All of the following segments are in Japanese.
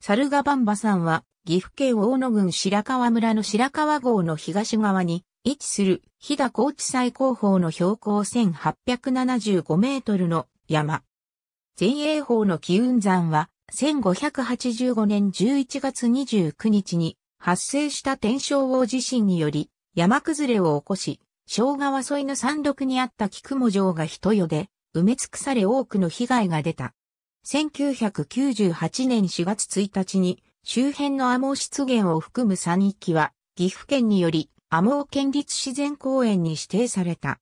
サルガバンバんは、岐阜県大野郡白川村の白川郷の東側に位置する飛騨高地最高峰の標高1875メートルの山。前衛峰の紀雲山は、1585年11月29日に発生した天正王地震により山崩れを起こし、小川沿いの山麓にあった菊も城が人よで埋め尽くされ多くの被害が出た。1998年4月1日に周辺の阿毛湿原を含む山域は岐阜県により阿毛県立自然公園に指定された。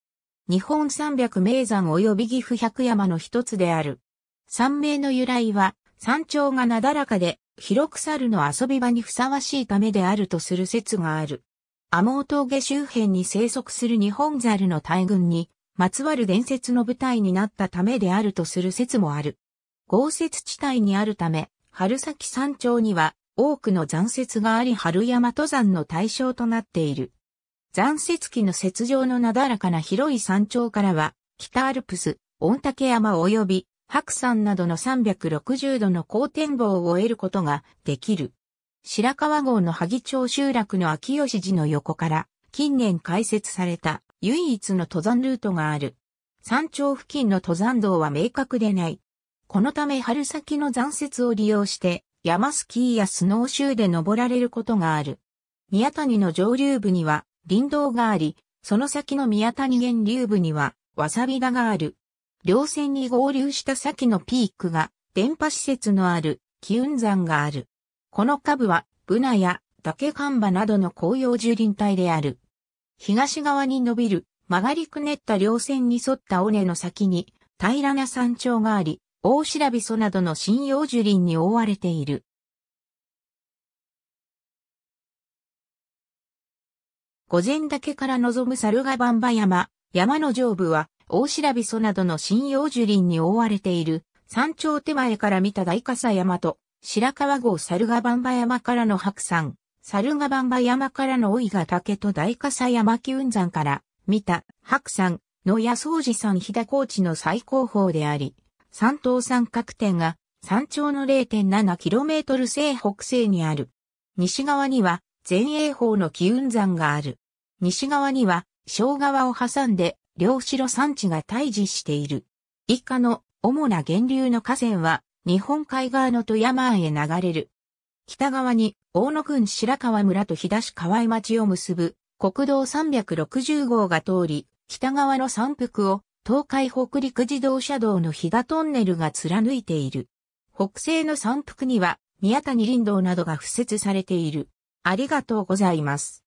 日本三百名山及び岐阜百山の一つである。山名の由来は山頂がなだらかで広く猿の遊び場にふさわしいためであるとする説がある。アモ峠周辺に生息する日本猿の大群にまつわる伝説の舞台になったためであるとする説もある。豪雪地帯にあるため、春先山頂には多くの残雪があり春山登山の対象となっている。残雪期の雪上のなだらかな広い山頂からは、北アルプス、御嶽山及び白山などの360度の高展望を得ることができる。白川郷の萩町集落の秋吉寺の横から、近年開設された唯一の登山ルートがある。山頂付近の登山道は明確でない。このため春先の残雪を利用して、山スキーやスノーシューで登られることがある。宮谷の上流部には林道があり、その先の宮谷源流部にはわさび田がある。稜線に合流した先のピークが電波施設のある機雲山がある。この下部はブナや竹看板などの紅葉樹林帯である。東側に伸びる曲がりくねった稜線に沿った尾根の先に平らな山頂があり、大白びそなどの針葉樹林に覆われている。御前岳から望む猿ヶ番場山、山の上部は、大白びそなどの針葉樹林に覆われている、山頂手前から見た大笠山と、白川郷猿ヶ番場山からの白山、猿ヶ番場山からの老ヶ岳と大笠山木雲山から見た白山の野草寺山日高地の最高峰であり、三島三角点が山頂の 0.7km 西北西にある。西側には前衛方の木雲山がある。西側には小川を挟んで両城山地が対峙している。以下の主な源流の河川は日本海側の富山湾へ流れる。北側に大野郡白川村と日田市河合町を結ぶ国道360号が通り、北側の山腹を東海北陸自動車道の比賀トンネルが貫いている。北西の山腹には宮谷林道などが敷設されている。ありがとうございます。